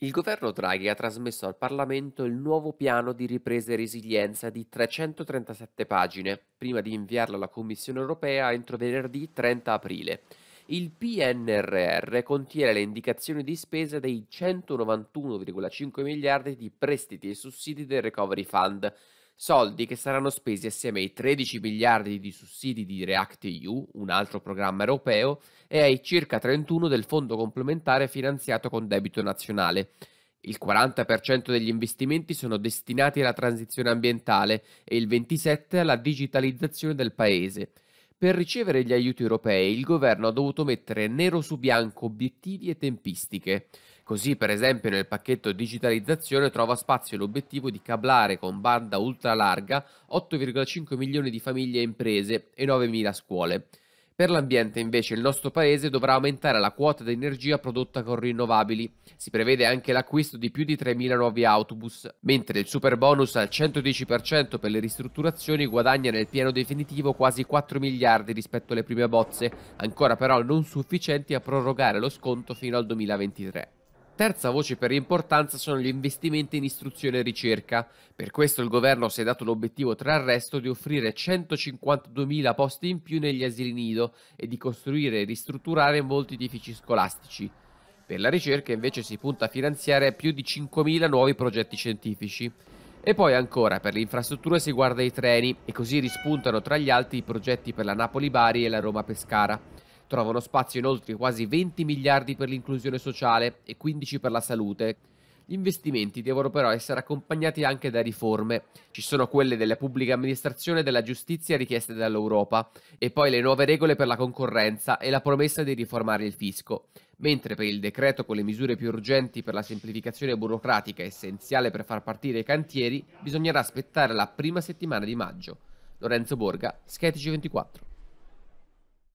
Il governo Draghi ha trasmesso al Parlamento il nuovo piano di ripresa e resilienza di 337 pagine, prima di inviarlo alla Commissione europea entro venerdì 30 aprile. Il PNRR contiene le indicazioni di spesa dei 191,5 miliardi di prestiti e sussidi del Recovery Fund, soldi che saranno spesi assieme ai 13 miliardi di sussidi di REACT-EU, un altro programma europeo, e ai circa 31 del fondo complementare finanziato con debito nazionale. Il 40% degli investimenti sono destinati alla transizione ambientale e il 27% alla digitalizzazione del paese. Per ricevere gli aiuti europei il governo ha dovuto mettere nero su bianco obiettivi e tempistiche. Così per esempio nel pacchetto digitalizzazione trova spazio l'obiettivo di cablare con banda ultralarga 8,5 milioni di famiglie e imprese e 9.000 scuole. Per l'ambiente invece il nostro paese dovrà aumentare la quota di energia prodotta con rinnovabili. Si prevede anche l'acquisto di più di 3.000 nuovi autobus, mentre il super bonus al 110% per le ristrutturazioni guadagna nel piano definitivo quasi 4 miliardi rispetto alle prime bozze, ancora però non sufficienti a prorogare lo sconto fino al 2023. Terza voce per importanza sono gli investimenti in istruzione e ricerca. Per questo il governo si è dato l'obiettivo tra il resto di offrire 152.000 posti in più negli asili nido e di costruire e ristrutturare molti edifici scolastici. Per la ricerca invece si punta a finanziare più di 5.000 nuovi progetti scientifici. E poi ancora, per le infrastrutture si guarda i treni e così rispuntano tra gli altri i progetti per la Napoli-Bari e la Roma-Pescara. Trovano spazio inoltre quasi 20 miliardi per l'inclusione sociale e 15 per la salute. Gli investimenti devono però essere accompagnati anche da riforme. Ci sono quelle della pubblica amministrazione e della giustizia richieste dall'Europa, e poi le nuove regole per la concorrenza e la promessa di riformare il fisco. Mentre per il decreto con le misure più urgenti per la semplificazione burocratica essenziale per far partire i cantieri, bisognerà aspettare la prima settimana di maggio. Lorenzo Borga, Sky 24